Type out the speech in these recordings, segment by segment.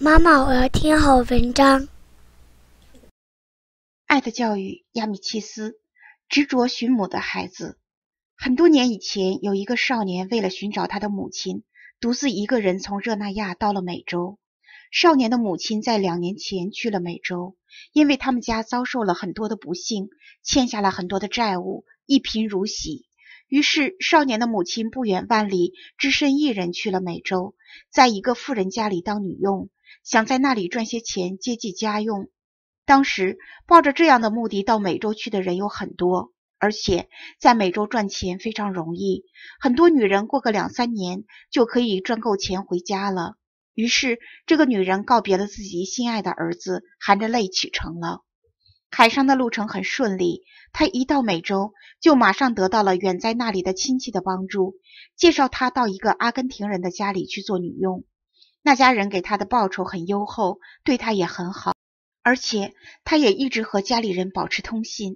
妈妈，我要听好文章。《爱的教育》亚米契斯，《执着寻母的孩子》。很多年以前，有一个少年为了寻找他的母亲，独自一个人从热那亚到了美洲。少年的母亲在两年前去了美洲，因为他们家遭受了很多的不幸，欠下了很多的债务，一贫如洗。于是，少年的母亲不远万里，只身一人去了美洲，在一个富人家里当女佣。想在那里赚些钱接济家用，当时抱着这样的目的到美洲去的人有很多，而且在美洲赚钱非常容易，很多女人过个两三年就可以赚够钱回家了。于是，这个女人告别了自己心爱的儿子，含着泪启程了。海上的路程很顺利，她一到美洲就马上得到了远在那里的亲戚的帮助，介绍她到一个阿根廷人的家里去做女佣。那家人给他的报酬很优厚，对他也很好，而且他也一直和家里人保持通信。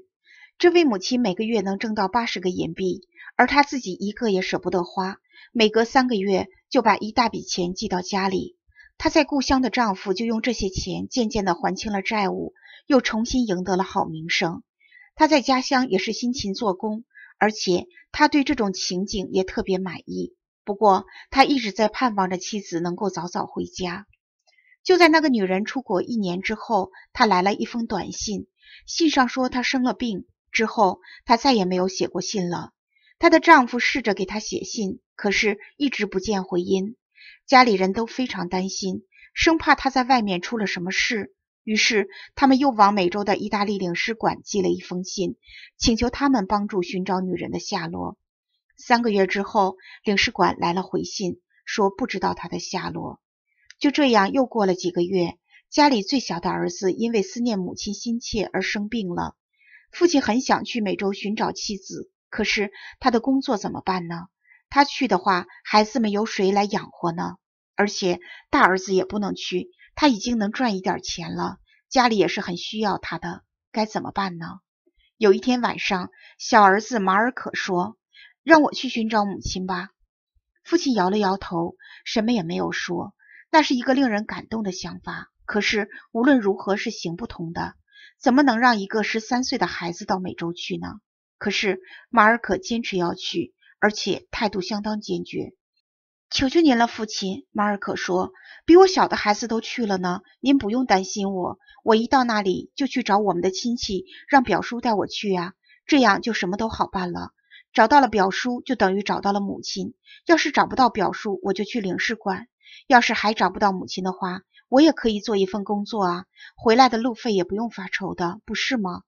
这位母亲每个月能挣到八十个银币，而她自己一个也舍不得花，每隔三个月就把一大笔钱寄到家里。她在故乡的丈夫就用这些钱渐渐地还清了债务，又重新赢得了好名声。她在家乡也是辛勤做工，而且她对这种情景也特别满意。不过，他一直在盼望着妻子能够早早回家。就在那个女人出国一年之后，他来了一封短信，信上说她生了病。之后，她再也没有写过信了。她的丈夫试着给她写信，可是一直不见回音。家里人都非常担心，生怕她在外面出了什么事。于是，他们又往美洲的意大利领事馆寄了一封信，请求他们帮助寻找女人的下落。三个月之后，领事馆来了回信，说不知道他的下落。就这样，又过了几个月，家里最小的儿子因为思念母亲心切而生病了。父亲很想去美洲寻找妻子，可是他的工作怎么办呢？他去的话，孩子们由谁来养活呢？而且大儿子也不能去，他已经能赚一点钱了，家里也是很需要他的，该怎么办呢？有一天晚上，小儿子马尔可说。让我去寻找母亲吧。父亲摇了摇头，什么也没有说。那是一个令人感动的想法，可是无论如何是行不通的。怎么能让一个十三岁的孩子到美洲去呢？可是马尔可坚持要去，而且态度相当坚决。求求您了，父亲！马尔可说，比我小的孩子都去了呢。您不用担心我，我一到那里就去找我们的亲戚，让表叔带我去呀，这样就什么都好办了。找到了表叔，就等于找到了母亲。要是找不到表叔，我就去领事馆。要是还找不到母亲的话，我也可以做一份工作啊，回来的路费也不用发愁的，不是吗？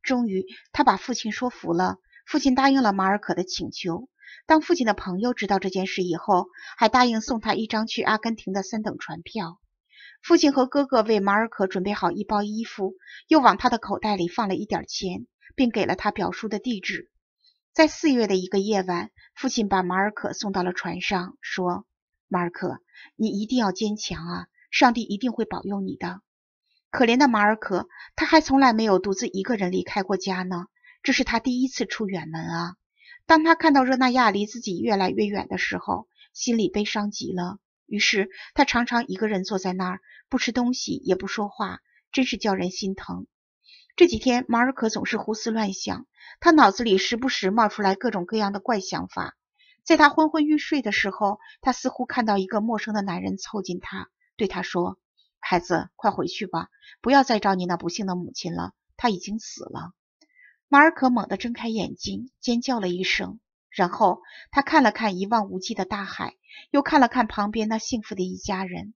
终于，他把父亲说服了，父亲答应了马尔可的请求。当父亲的朋友知道这件事以后，还答应送他一张去阿根廷的三等船票。父亲和哥哥为马尔可准备好一包衣服，又往他的口袋里放了一点钱，并给了他表叔的地址。在四月的一个夜晚，父亲把马尔可送到了船上，说：“马尔可，你一定要坚强啊！上帝一定会保佑你的。”可怜的马尔可，他还从来没有独自一个人离开过家呢，这是他第一次出远门啊！当他看到热那亚离自己越来越远的时候，心里悲伤极了。于是他常常一个人坐在那儿，不吃东西，也不说话，真是叫人心疼。这几天，马尔可总是胡思乱想，他脑子里时不时冒出来各种各样的怪想法。在他昏昏欲睡的时候，他似乎看到一个陌生的男人凑近他，对他说：“孩子，快回去吧，不要再找你那不幸的母亲了，她已经死了。”马尔可猛地睁开眼睛，尖叫了一声，然后他看了看一望无际的大海，又看了看旁边那幸福的一家人。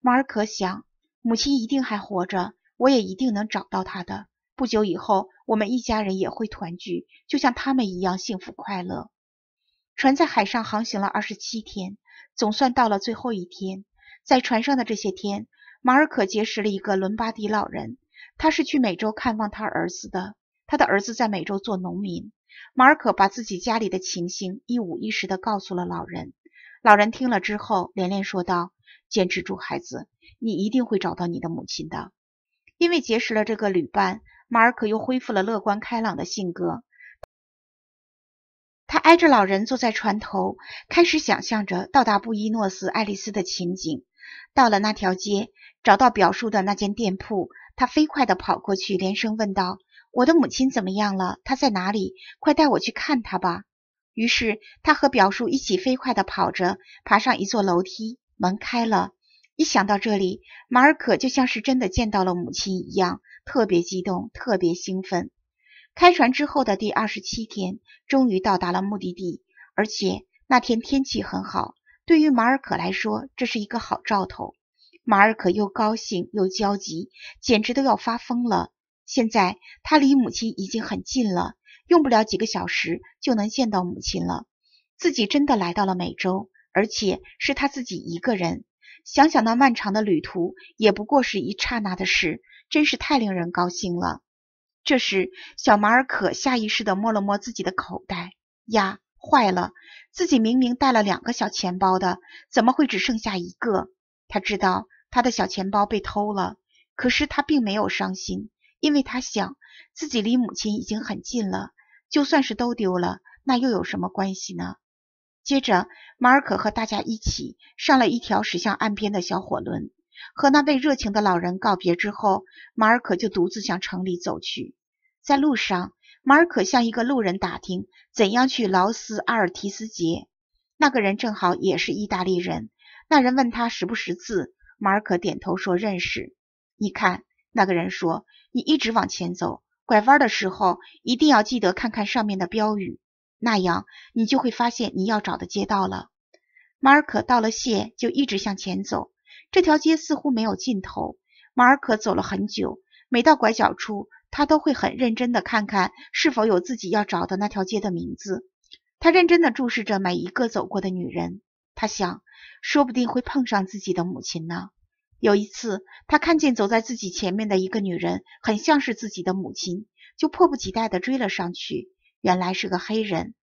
马尔可想，母亲一定还活着，我也一定能找到她的。不久以后，我们一家人也会团聚，就像他们一样幸福快乐。船在海上航行了二十七天，总算到了最后一天。在船上的这些天，马尔可结识了一个伦巴第老人，他是去美洲看望他儿子的。他的儿子在美洲做农民。马尔可把自己家里的情形一五一十地告诉了老人。老人听了之后，连连说道：“坚持住，孩子，你一定会找到你的母亲的。”因为结识了这个旅伴。马尔可又恢复了乐观开朗的性格。他挨着老人坐在船头，开始想象着到达布宜诺斯艾利斯的情景。到了那条街，找到表叔的那间店铺，他飞快地跑过去，连声问道：“我的母亲怎么样了？她在哪里？快带我去看她吧！”于是他和表叔一起飞快地跑着，爬上一座楼梯，门开了。一想到这里，马尔可就像是真的见到了母亲一样，特别激动，特别兴奋。开船之后的第二十七天，终于到达了目的地，而且那天天气很好，对于马尔可来说，这是一个好兆头。马尔可又高兴又焦急，简直都要发疯了。现在他离母亲已经很近了，用不了几个小时就能见到母亲了。自己真的来到了美洲，而且是他自己一个人。想想那漫长的旅途，也不过是一刹那的事，真是太令人高兴了。这时，小马尔可下意识的摸了摸自己的口袋，呀，坏了，自己明明带了两个小钱包的，怎么会只剩下一个？他知道他的小钱包被偷了，可是他并没有伤心，因为他想自己离母亲已经很近了，就算是都丢了，那又有什么关系呢？接着，马尔可和大家一起上了一条驶向岸边的小火轮。和那位热情的老人告别之后，马尔可就独自向城里走去。在路上，马尔可向一个路人打听怎样去劳斯阿尔提斯杰。那个人正好也是意大利人。那人问他识不识字，马尔可点头说认识。你看，那个人说，你一直往前走，拐弯的时候一定要记得看看上面的标语。那样，你就会发现你要找的街道了。马尔可道了谢，就一直向前走。这条街似乎没有尽头。马尔可走了很久，每到拐角处，他都会很认真地看看是否有自己要找的那条街的名字。他认真地注视着每一个走过的女人。他想，说不定会碰上自己的母亲呢。有一次，他看见走在自己前面的一个女人很像是自己的母亲，就迫不及待地追了上去。原来是个黑人。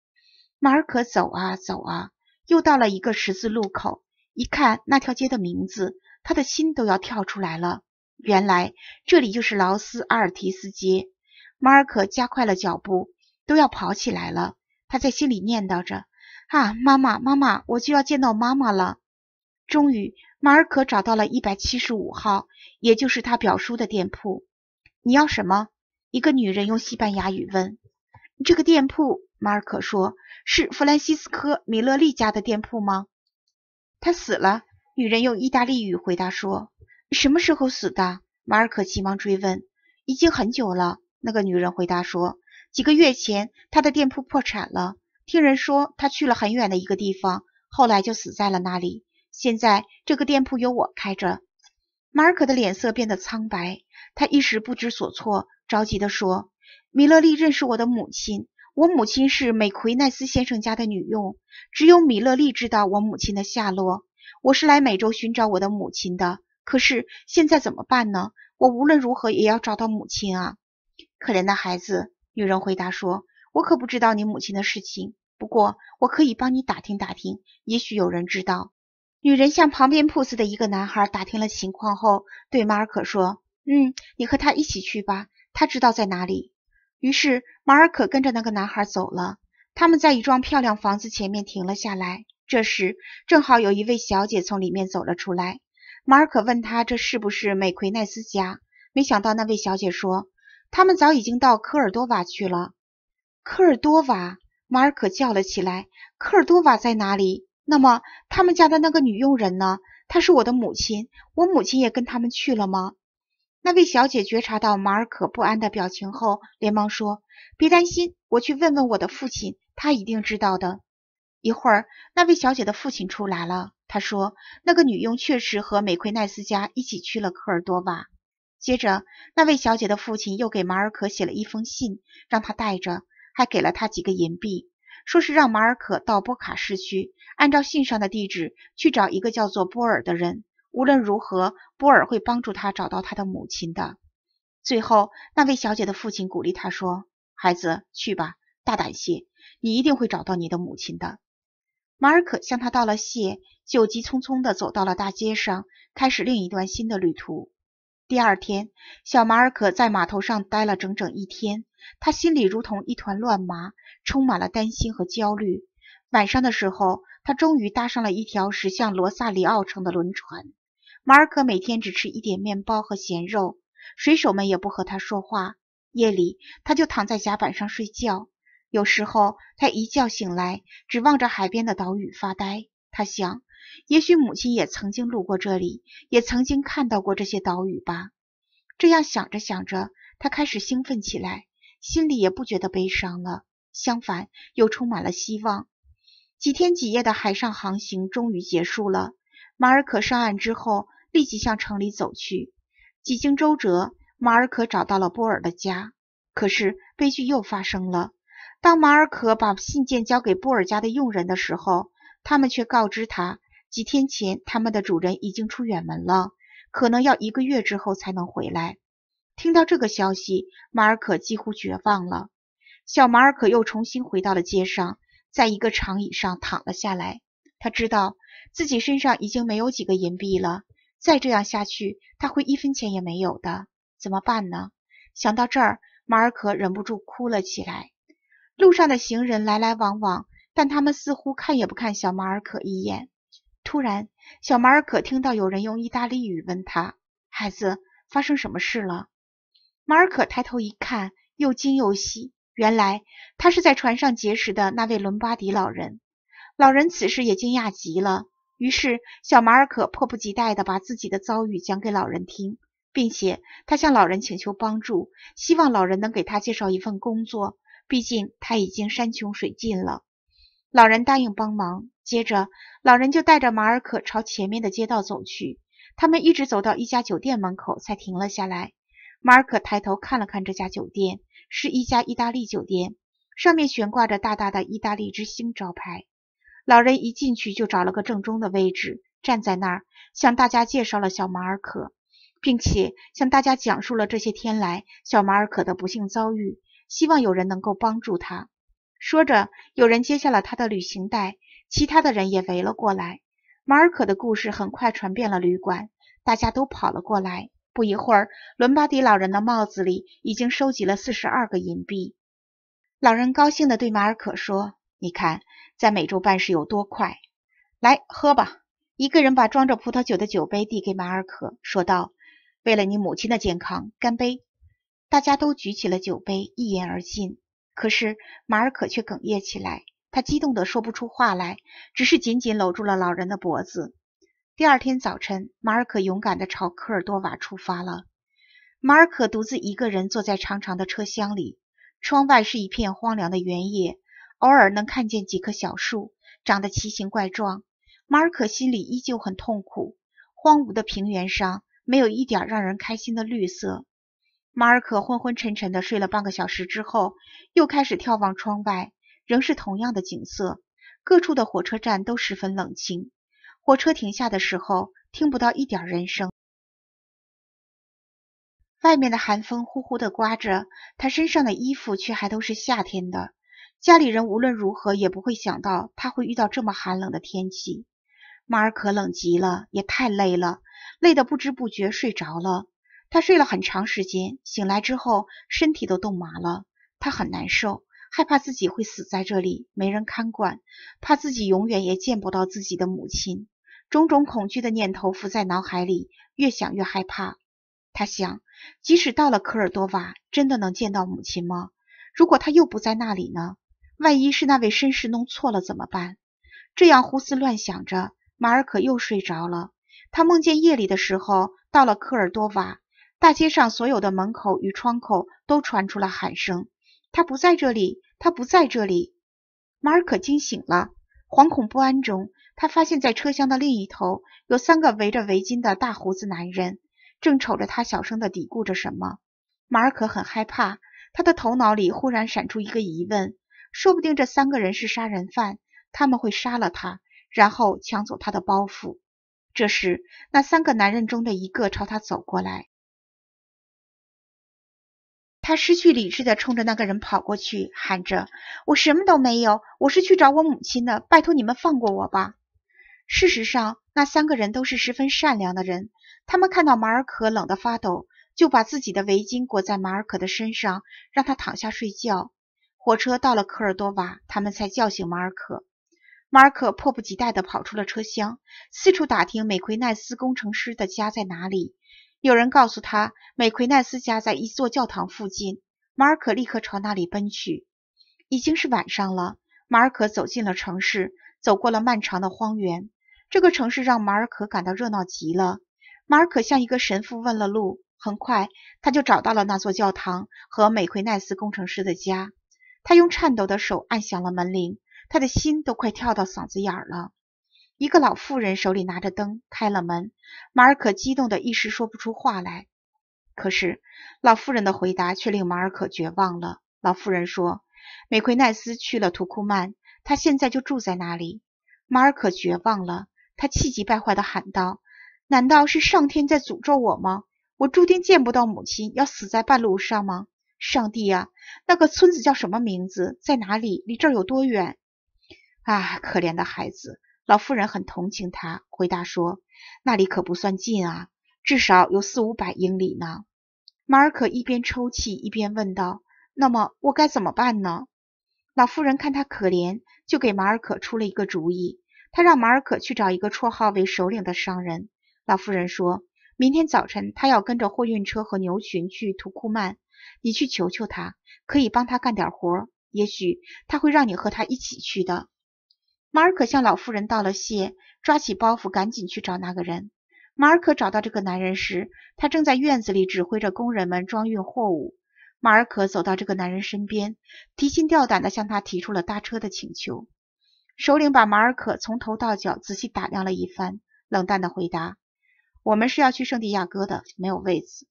马尔可走啊走啊，又到了一个十字路口。一看那条街的名字，他的心都要跳出来了。原来这里就是劳斯阿尔提斯街。马尔可加快了脚步，都要跑起来了。他在心里念叨着：“啊，妈妈，妈妈，我就要见到妈妈了。”终于，马尔可找到了一百七十五号，也就是他表叔的店铺。“你要什么？”一个女人用西班牙语问。这个店铺，马尔可说，是弗兰西斯科·米勒利家的店铺吗？他死了。女人用意大利语回答说。什么时候死的？马尔可急忙追问。已经很久了。那个女人回答说。几个月前，他的店铺破产了。听人说，他去了很远的一个地方，后来就死在了那里。现在，这个店铺由我开着。马尔可的脸色变得苍白，他一时不知所措，着急地说。米勒利认识我的母亲，我母亲是美奎奈斯先生家的女佣，只有米勒利知道我母亲的下落。我是来美洲寻找我的母亲的，可是现在怎么办呢？我无论如何也要找到母亲啊！可怜的孩子，女人回答说：“我可不知道你母亲的事情，不过我可以帮你打听打听，也许有人知道。”女人向旁边铺子的一个男孩打听了情况后，对马尔可说：“嗯，你和他一起去吧，他知道在哪里。”于是马尔可跟着那个男孩走了。他们在一幢漂亮房子前面停了下来。这时正好有一位小姐从里面走了出来。马尔可问她：“这是不是美奎奈斯家？没想到那位小姐说他们早已经到科尔多瓦去了。科尔多瓦！马尔可叫了起来。科尔多瓦在哪里？那么他们家的那个女佣人呢？她是我的母亲，我母亲也跟他们去了吗？那位小姐觉察到马尔可不安的表情后，连忙说：“别担心，我去问问我的父亲，他一定知道的。”一会儿，那位小姐的父亲出来了，他说：“那个女佣确实和美奎奈斯家一起去了科尔多瓦。”接着，那位小姐的父亲又给马尔可写了一封信，让他带着，还给了他几个银币，说是让马尔可到波卡市区，按照信上的地址去找一个叫做波尔的人。无论如何，波尔会帮助他找到他的母亲的。最后，那位小姐的父亲鼓励他说：“孩子，去吧，大胆些，你一定会找到你的母亲的。”马尔可向他道了谢，就急匆匆地走到了大街上，开始另一段新的旅途。第二天，小马尔可在码头上待了整整一天，他心里如同一团乱麻，充满了担心和焦虑。晚上的时候，他终于搭上了一条驶向罗萨里奥城的轮船。马尔可每天只吃一点面包和咸肉，水手们也不和他说话。夜里，他就躺在甲板上睡觉。有时候，他一觉醒来，只望着海边的岛屿发呆。他想，也许母亲也曾经路过这里，也曾经看到过这些岛屿吧。这样想着想着，他开始兴奋起来，心里也不觉得悲伤了，相反，又充满了希望。几天几夜的海上航行终于结束了。马尔可上岸之后。立即向城里走去。几经周折，马尔可找到了波尔的家。可是悲剧又发生了。当马尔可把信件交给波尔家的佣人的时候，他们却告知他，几天前他们的主人已经出远门了，可能要一个月之后才能回来。听到这个消息，马尔可几乎绝望了。小马尔可又重新回到了街上，在一个长椅上躺了下来。他知道自己身上已经没有几个银币了。再这样下去，他会一分钱也没有的，怎么办呢？想到这儿，马尔可忍不住哭了起来。路上的行人来来往往，但他们似乎看也不看小马尔可一眼。突然，小马尔可听到有人用意大利语问他：“孩子，发生什么事了？”马尔可抬头一看，又惊又喜，原来他是在船上结识的那位伦巴迪老人。老人此时也惊讶极了。于是，小马尔可迫不及待地把自己的遭遇讲给老人听，并且他向老人请求帮助，希望老人能给他介绍一份工作。毕竟他已经山穷水尽了。老人答应帮忙，接着老人就带着马尔可朝前面的街道走去。他们一直走到一家酒店门口才停了下来。马尔可抬头看了看这家酒店，是一家意大利酒店，上面悬挂着大大的“意大利之星”招牌。老人一进去就找了个正中的位置，站在那儿向大家介绍了小马尔可，并且向大家讲述了这些天来小马尔可的不幸遭遇，希望有人能够帮助他。说着，有人接下了他的旅行袋，其他的人也围了过来。马尔可的故事很快传遍了旅馆，大家都跑了过来。不一会儿，伦巴迪老人的帽子里已经收集了四十二个银币。老人高兴地对马尔可说：“你看。”在美洲办事有多快？来喝吧！一个人把装着葡萄酒的酒杯递给马尔可，说道：“为了你母亲的健康，干杯！”大家都举起了酒杯，一饮而尽。可是马尔可却哽咽起来，他激动的说不出话来，只是紧紧搂住了老人的脖子。第二天早晨，马尔可勇敢的朝科尔多瓦出发了。马尔可独自一个人坐在长长的车厢里，窗外是一片荒凉的原野。偶尔能看见几棵小树，长得奇形怪状。马尔可心里依旧很痛苦。荒芜的平原上没有一点让人开心的绿色。马尔可昏昏沉沉地睡了半个小时之后，又开始眺望窗外，仍是同样的景色。各处的火车站都十分冷清。火车停下的时候，听不到一点人声。外面的寒风呼呼地刮着，他身上的衣服却还都是夏天的。家里人无论如何也不会想到他会遇到这么寒冷的天气。马尔可冷极了，也太累了，累得不知不觉睡着了。他睡了很长时间，醒来之后身体都冻麻了，他很难受，害怕自己会死在这里，没人看管，怕自己永远也见不到自己的母亲。种种恐惧的念头浮在脑海里，越想越害怕。他想，即使到了科尔多瓦，真的能见到母亲吗？如果他又不在那里呢？万一是那位绅士弄错了怎么办？这样胡思乱想着，马尔可又睡着了。他梦见夜里的时候，到了科尔多瓦大街上，所有的门口与窗口都传出了喊声：“他不在这里，他不在这里。”马尔可惊醒了，惶恐不安中，他发现在车厢的另一头有三个围着围巾的大胡子男人，正瞅着他小声的嘀咕着什么。马尔可很害怕，他的头脑里忽然闪出一个疑问。说不定这三个人是杀人犯，他们会杀了他，然后抢走他的包袱。这时，那三个男人中的一个朝他走过来，他失去理智的冲着那个人跑过去，喊着：“我什么都没有，我是去找我母亲的，拜托你们放过我吧！”事实上，那三个人都是十分善良的人，他们看到马尔可冷得发抖，就把自己的围巾裹在马尔可的身上，让他躺下睡觉。火车到了科尔多瓦，他们才叫醒马尔可。马尔可迫不及待地跑出了车厢，四处打听美奎奈斯工程师的家在哪里。有人告诉他，美奎奈斯家在一座教堂附近。马尔可立刻朝那里奔去。已经是晚上了，马尔可走进了城市，走过了漫长的荒原。这个城市让马尔可感到热闹极了。马尔可向一个神父问了路，很快他就找到了那座教堂和美奎奈斯工程师的家。他用颤抖的手按响了门铃，他的心都快跳到嗓子眼了。一个老妇人手里拿着灯开了门，马尔可激动的一时说不出话来。可是老妇人的回答却令马尔可绝望了。老妇人说：“梅奎奈斯去了图库曼，他现在就住在那里。”马尔可绝望了，他气急败坏地喊道：“难道是上天在诅咒我吗？我注定见不到母亲，要死在半路上吗？”上帝呀，那个村子叫什么名字？在哪里？离这儿有多远？啊，可怜的孩子，老妇人很同情他，回答说：“那里可不算近啊，至少有四五百英里呢。”马尔可一边抽泣一边问道：“那么我该怎么办呢？”老妇人看他可怜，就给马尔可出了一个主意，他让马尔可去找一个绰号为“首领”的商人。老妇人说明天早晨他要跟着货运车和牛群去图库曼。你去求求他，可以帮他干点活，也许他会让你和他一起去的。马尔可向老妇人道了谢，抓起包袱，赶紧去找那个人。马尔可找到这个男人时，他正在院子里指挥着工人们装运货物。马尔可走到这个男人身边，提心吊胆地向他提出了搭车的请求。首领把马尔可从头到脚仔细打量了一番，冷淡地回答：“我们是要去圣地亚哥的，没有位子。”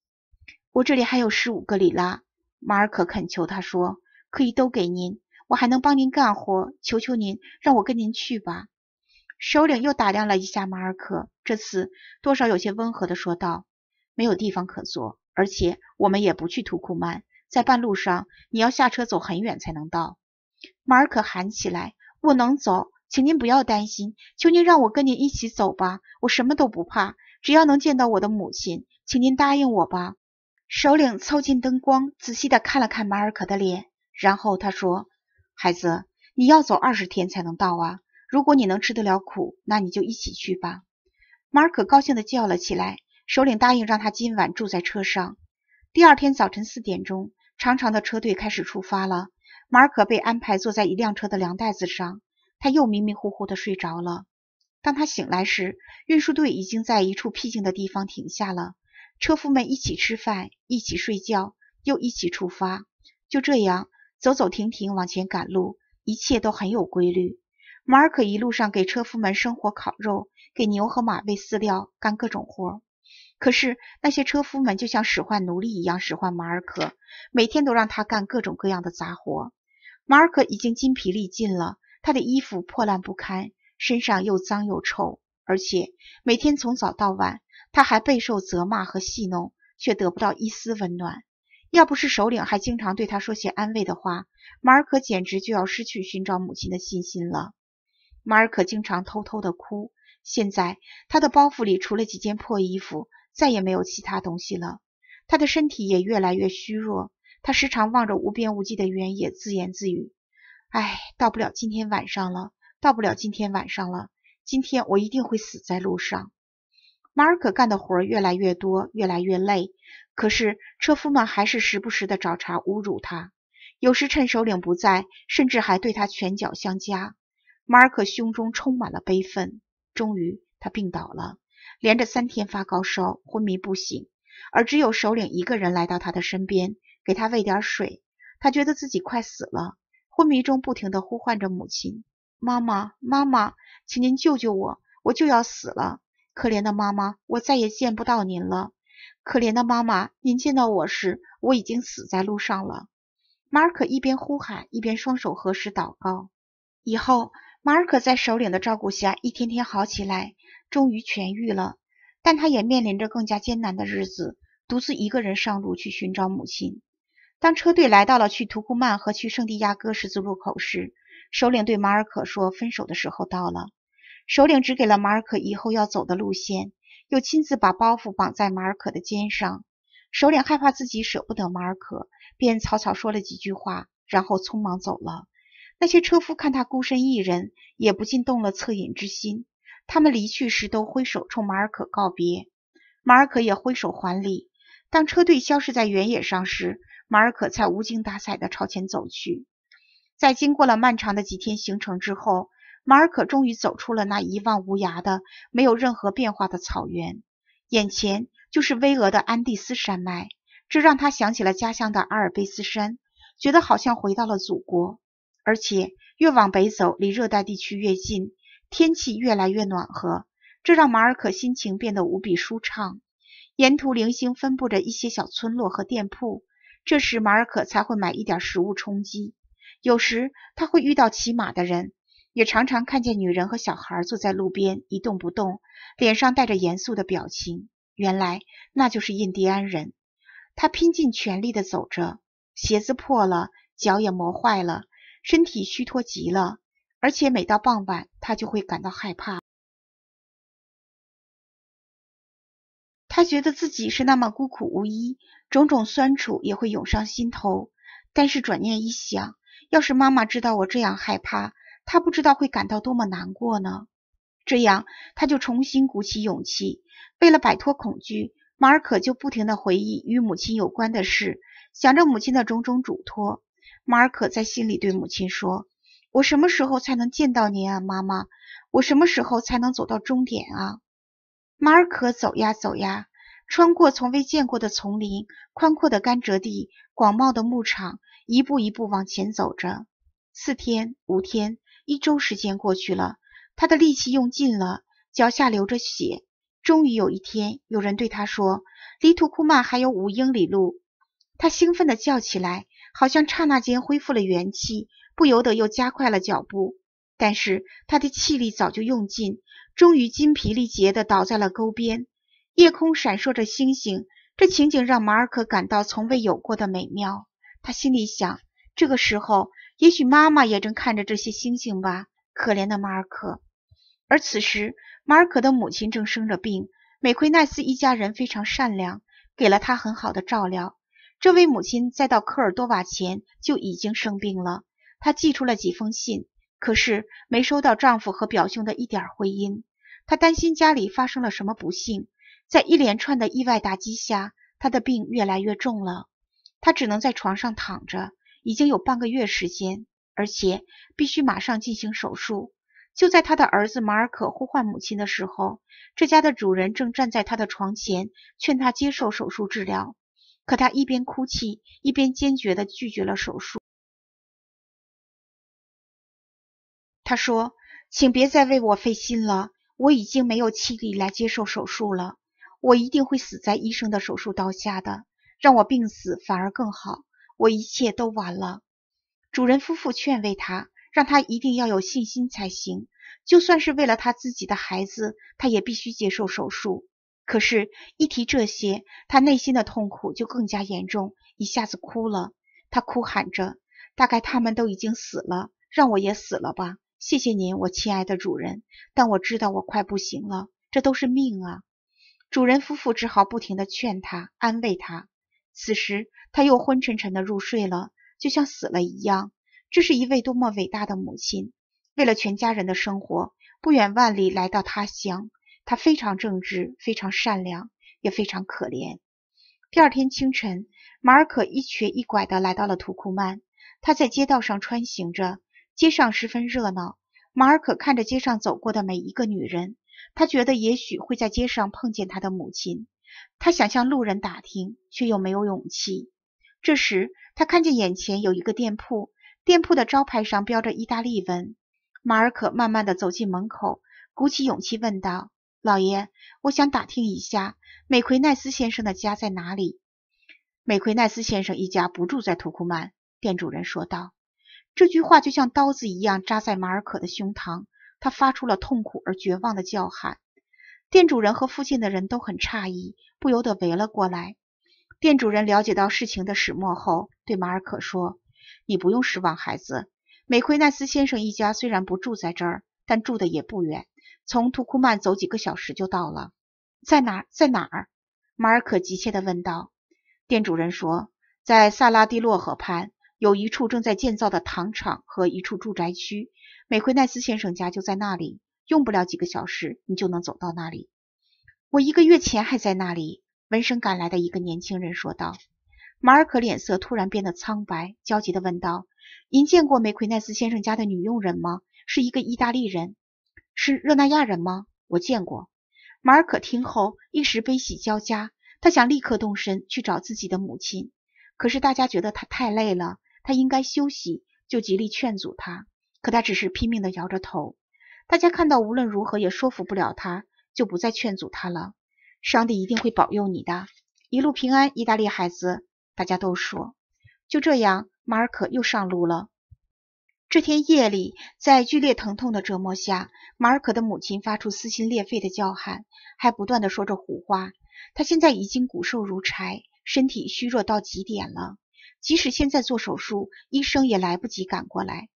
我这里还有十五个里拉，马尔可恳求他说：“可以都给您，我还能帮您干活。求求您，让我跟您去吧。”首领又打量了一下马尔可，这次多少有些温和的说道：“没有地方可坐，而且我们也不去图库曼，在半路上你要下车走很远才能到。”马尔可喊起来：“我能走，请您不要担心，求您让我跟您一起走吧，我什么都不怕，只要能见到我的母亲，请您答应我吧。”首领凑近灯光，仔细的看了看马尔可的脸，然后他说：“孩子，你要走二十天才能到啊！如果你能吃得了苦，那你就一起去吧。”马尔可高兴的叫了起来。首领答应让他今晚住在车上。第二天早晨四点钟，长长的车队开始出发了。马尔可被安排坐在一辆车的凉袋子上，他又迷迷糊糊的睡着了。当他醒来时，运输队已经在一处僻静的地方停下了。车夫们一起吃饭，一起睡觉，又一起出发。就这样，走走停停，往前赶路，一切都很有规律。马尔可一路上给车夫们生火烤肉，给牛和马喂饲料，干各种活。可是那些车夫们就像使唤奴隶一样使唤马尔可，每天都让他干各种各样的杂活。马尔可已经筋疲力尽了，他的衣服破烂不堪，身上又脏又臭，而且每天从早到晚。他还备受责骂和戏弄，却得不到一丝温暖。要不是首领还经常对他说些安慰的话，马尔可简直就要失去寻找母亲的信心了。马尔可经常偷偷地哭。现在他的包袱里除了几件破衣服，再也没有其他东西了。他的身体也越来越虚弱。他时常望着无边无际的原野，自言自语：“唉，到不了今天晚上了，到不了今天晚上了，今天我一定会死在路上。”马尔可干的活儿越来越多，越来越累，可是车夫们还是时不时的找茬侮辱他，有时趁首领不在，甚至还对他拳脚相加。马尔可胸中充满了悲愤，终于他病倒了，连着三天发高烧，昏迷不醒，而只有首领一个人来到他的身边，给他喂点水。他觉得自己快死了，昏迷中不停的呼唤着母亲：“妈妈，妈妈，请您救救我，我就要死了。”可怜的妈妈，我再也见不到您了。可怜的妈妈，您见到我时，我已经死在路上了。马尔可一边呼喊，一边双手合十祷告。以后，马尔可在首领的照顾下，一天天好起来，终于痊愈了。但他也面临着更加艰难的日子，独自一个人上路去寻找母亲。当车队来到了去图库曼和去圣地亚哥十字路口时，首领对马尔可说：“分手的时候到了。”首领指给了马尔可以后要走的路线，又亲自把包袱绑在马尔可的肩上。首领害怕自己舍不得马尔可，便草草说了几句话，然后匆忙走了。那些车夫看他孤身一人，也不禁动了恻隐之心。他们离去时都挥手冲马尔可告别，马尔可也挥手还礼。当车队消失在原野上时，马尔可才无精打采地朝前走去。在经过了漫长的几天行程之后。马尔可终于走出了那一望无涯的没有任何变化的草原，眼前就是巍峨的安第斯山脉，这让他想起了家乡的阿尔卑斯山，觉得好像回到了祖国。而且越往北走，离热带地区越近，天气越来越暖和，这让马尔可心情变得无比舒畅。沿途零星分布着一些小村落和店铺，这时马尔可才会买一点食物充饥。有时他会遇到骑马的人。也常常看见女人和小孩坐在路边一动不动，脸上带着严肃的表情。原来那就是印第安人。他拼尽全力地走着，鞋子破了，脚也磨坏了，身体虚脱极了。而且每到傍晚，他就会感到害怕。他觉得自己是那么孤苦无依，种种酸楚也会涌上心头。但是转念一想，要是妈妈知道我这样害怕，他不知道会感到多么难过呢？这样，他就重新鼓起勇气。为了摆脱恐惧，马尔可就不停的回忆与母亲有关的事，想着母亲的种种嘱托。马尔可在心里对母亲说：“我什么时候才能见到您啊，妈妈？我什么时候才能走到终点啊？”马尔可走呀走呀，穿过从未见过的丛林、宽阔的甘蔗地、广袤的牧场，一步一步往前走着。四天，五天。一周时间过去了，他的力气用尽了，脚下流着血。终于有一天，有人对他说：“离土库曼还有五英里路。”他兴奋地叫起来，好像刹那间恢复了元气，不由得又加快了脚步。但是他的气力早就用尽，终于精疲力竭地倒在了沟边。夜空闪烁着星星，这情景让马尔可感到从未有过的美妙。他心里想：这个时候。也许妈妈也正看着这些星星吧。可怜的马尔可，而此时马尔可的母亲正生着病。美奎奈斯一家人非常善良，给了他很好的照料。这位母亲在到科尔多瓦前就已经生病了。她寄出了几封信，可是没收到丈夫和表兄的一点回音。她担心家里发生了什么不幸。在一连串的意外打击下，她的病越来越重了。她只能在床上躺着。已经有半个月时间，而且必须马上进行手术。就在他的儿子马尔可呼唤母亲的时候，这家的主人正站在他的床前，劝他接受手术治疗。可他一边哭泣，一边坚决的拒绝了手术。他说：“请别再为我费心了，我已经没有气力来接受手术了。我一定会死在医生的手术刀下的，让我病死反而更好。”我一切都完了。主人夫妇劝慰他，让他一定要有信心才行。就算是为了他自己的孩子，他也必须接受手术。可是，一提这些，他内心的痛苦就更加严重，一下子哭了。他哭喊着：“大概他们都已经死了，让我也死了吧。谢谢您，我亲爱的主人。但我知道我快不行了，这都是命啊。”主人夫妇只好不停的劝他，安慰他。此时，他又昏沉沉的入睡了，就像死了一样。这是一位多么伟大的母亲，为了全家人的生活，不远万里来到他乡。他非常正直，非常善良，也非常可怜。第二天清晨，马尔可一瘸一拐地来到了图库曼。他在街道上穿行着，街上十分热闹。马尔可看着街上走过的每一个女人，他觉得也许会在街上碰见他的母亲。他想向路人打听，却又没有勇气。这时，他看见眼前有一个店铺，店铺的招牌上标着意大利文。马尔可慢慢地走进门口，鼓起勇气问道：“老爷，我想打听一下，美奎奈斯先生的家在哪里？”美奎奈斯先生一家不住在图库曼，店主人说道。这句话就像刀子一样扎在马尔可的胸膛，他发出了痛苦而绝望的叫喊。店主人和附近的人都很诧异，不由得围了过来。店主人了解到事情的始末后，对马尔可说：“你不用失望，孩子。美奎奈斯先生一家虽然不住在这儿，但住的也不远，从图库曼走几个小时就到了。”“在哪？在哪？”马尔可急切地问道。店主人说：“在萨拉蒂洛河畔有一处正在建造的糖厂和一处住宅区，美奎奈斯先生家就在那里。”用不了几个小时，你就能走到那里。我一个月前还在那里。闻声赶来的一个年轻人说道。马尔可脸色突然变得苍白，焦急的问道：“您见过梅奎奈斯先生家的女佣人吗？是一个意大利人，是热那亚人吗？”“我见过。”马尔可听后一时悲喜交加，他想立刻动身去找自己的母亲，可是大家觉得他太累了，他应该休息，就极力劝阻他。可他只是拼命的摇着头。大家看到无论如何也说服不了他，就不再劝阻他了。上帝一定会保佑你的，一路平安，意大利孩子。大家都说，就这样，马尔可又上路了。这天夜里，在剧烈疼痛的折磨下，马尔可的母亲发出撕心裂肺的叫喊，还不断的说着胡话。他现在已经骨瘦如柴，身体虚弱到极点了。即使现在做手术，医生也来不及赶过来。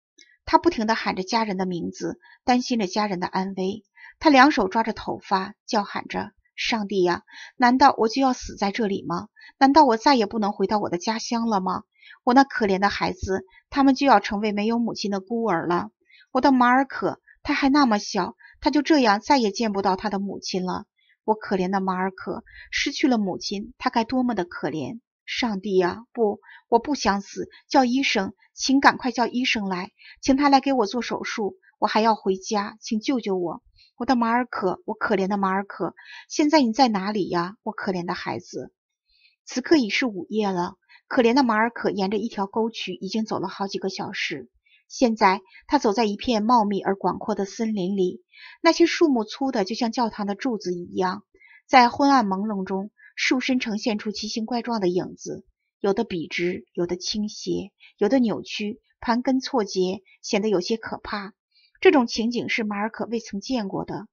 他不停地喊着家人的名字，担心着家人的安危。他两手抓着头发，叫喊着：“上帝呀，难道我就要死在这里吗？难道我再也不能回到我的家乡了吗？我那可怜的孩子，他们就要成为没有母亲的孤儿了。我的马尔可，他还那么小，他就这样再也见不到他的母亲了。我可怜的马尔可，失去了母亲，他该多么的可怜！”上帝呀，不，我不想死！叫医生，请赶快叫医生来，请他来给我做手术。我还要回家，请救救我！我的马尔可，我可怜的马尔可，现在你在哪里呀？我可怜的孩子，此刻已是午夜了。可怜的马尔可沿着一条沟渠已经走了好几个小时，现在他走在一片茂密而广阔的森林里，那些树木粗的就像教堂的柱子一样，在昏暗朦胧中。树身呈现出奇形怪状的影子，有的笔直，有的倾斜，有的扭曲，盘根错节，显得有些可怕。这种情景是马尔可未曾见过的。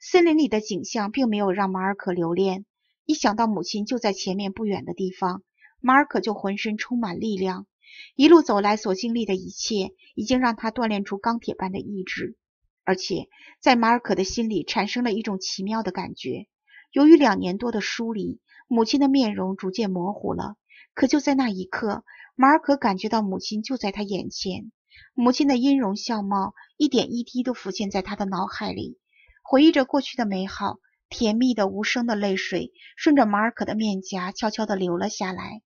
森林里的景象并没有让马尔可留恋，一想到母亲就在前面不远的地方，马尔可就浑身充满力量。一路走来所经历的一切，已经让他锻炼出钢铁般的意志，而且在马尔可的心里产生了一种奇妙的感觉。由于两年多的疏离。母亲的面容逐渐模糊了，可就在那一刻，马尔可感觉到母亲就在他眼前。母亲的音容笑貌，一点一滴都浮现在他的脑海里，回忆着过去的美好。甜蜜的无声的泪水，顺着马尔可的面颊悄悄地流了下来。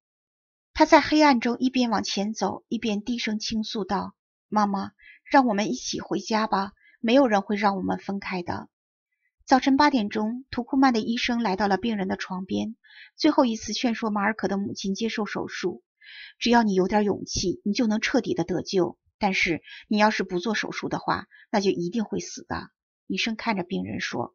他在黑暗中一边往前走，一边低声倾诉道：“妈妈，让我们一起回家吧，没有人会让我们分开的。”早晨八点钟，图库曼的医生来到了病人的床边，最后一次劝说马尔可的母亲接受手术。只要你有点勇气，你就能彻底的得救。但是你要是不做手术的话，那就一定会死的。医生看着病人说。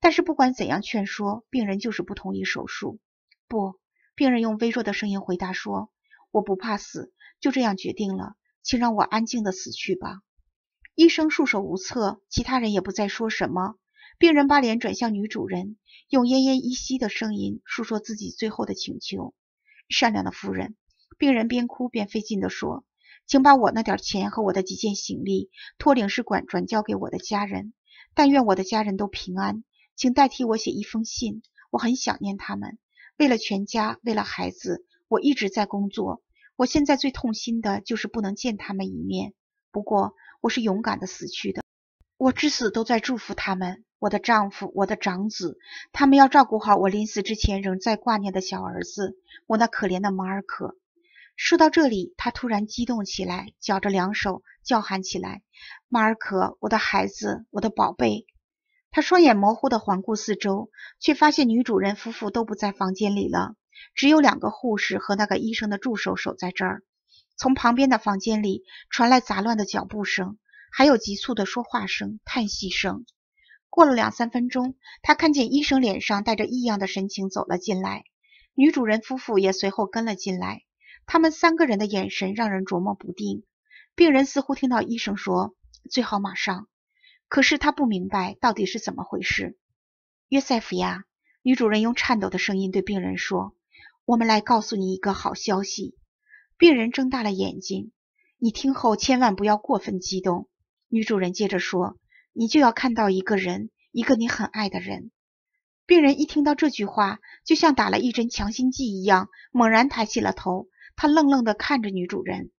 但是不管怎样劝说，病人就是不同意手术。不，病人用微弱的声音回答说：“我不怕死，就这样决定了，请让我安静的死去吧。”医生束手无策，其他人也不再说什么。病人把脸转向女主人，用奄奄一息的声音诉说自己最后的请求：“善良的夫人，病人边哭边费劲地说，请把我那点钱和我的几件行李托领事馆转交给我的家人。但愿我的家人都平安，请代替我写一封信，我很想念他们。为了全家，为了孩子，我一直在工作。我现在最痛心的就是不能见他们一面。不过，我是勇敢的死去的，我至死都在祝福他们。”我的丈夫，我的长子，他们要照顾好我临死之前仍在挂念的小儿子，我那可怜的马尔可。说到这里，他突然激动起来，绞着两手，叫喊起来：“马尔可，我的孩子，我的宝贝！”他双眼模糊的环顾四周，却发现女主人夫妇都不在房间里了，只有两个护士和那个医生的助手守在这儿。从旁边的房间里传来杂乱的脚步声，还有急促的说话声、叹息声。过了两三分钟，他看见医生脸上带着异样的神情走了进来，女主人夫妇也随后跟了进来。他们三个人的眼神让人琢磨不定。病人似乎听到医生说：“最好马上。”可是他不明白到底是怎么回事。约瑟夫呀，女主人用颤抖的声音对病人说：“我们来告诉你一个好消息。”病人睁大了眼睛。你听后千万不要过分激动。”女主人接着说。你就要看到一个人，一个你很爱的人。病人一听到这句话，就像打了一针强心剂一样，猛然抬起了头。他愣愣地看着女主人。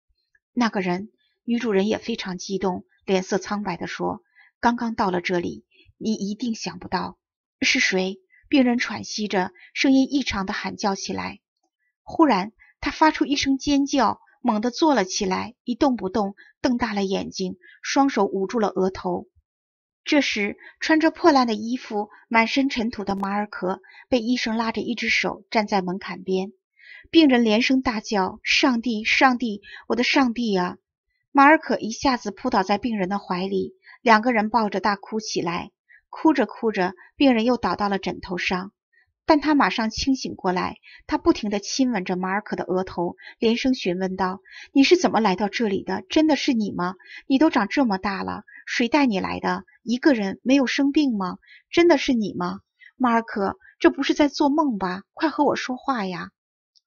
那个人，女主人也非常激动，脸色苍白的说：“刚刚到了这里，你一定想不到是谁。”病人喘息着，声音异常的喊叫起来。忽然，他发出一声尖叫，猛地坐了起来，一动不动，瞪大了眼睛，双手捂住了额头。这时，穿着破烂的衣服、满身尘土的马尔可被医生拉着一只手站在门槛边。病人连声大叫：“上帝，上帝，我的上帝啊！”马尔可一下子扑倒在病人的怀里，两个人抱着大哭起来。哭着哭着，病人又倒到了枕头上，但他马上清醒过来，他不停地亲吻着马尔可的额头，连声询问道：“你是怎么来到这里的？真的是你吗？你都长这么大了？”谁带你来的？一个人没有生病吗？真的是你吗，马尔可？这不是在做梦吧？快和我说话呀！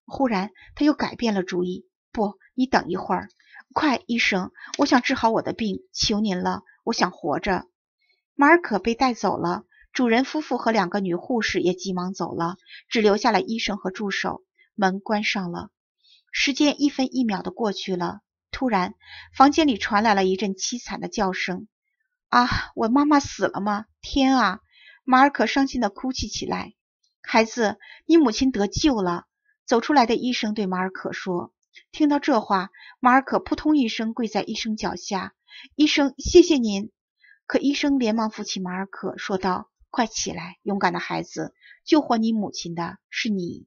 忽然，他又改变了主意。不，你等一会儿。快，医生，我想治好我的病，求您了，我想活着。马尔可被带走了，主人夫妇和两个女护士也急忙走了，只留下了医生和助手。门关上了，时间一分一秒的过去了。突然，房间里传来了一阵凄惨的叫声。啊，我妈妈死了吗？天啊！马尔可伤心的哭泣起来。孩子，你母亲得救了。走出来的医生对马尔可说。听到这话，马尔可扑通一声跪在医生脚下。医生，谢谢您。可医生连忙扶起马尔可，说道：“快起来，勇敢的孩子，救活你母亲的是你。”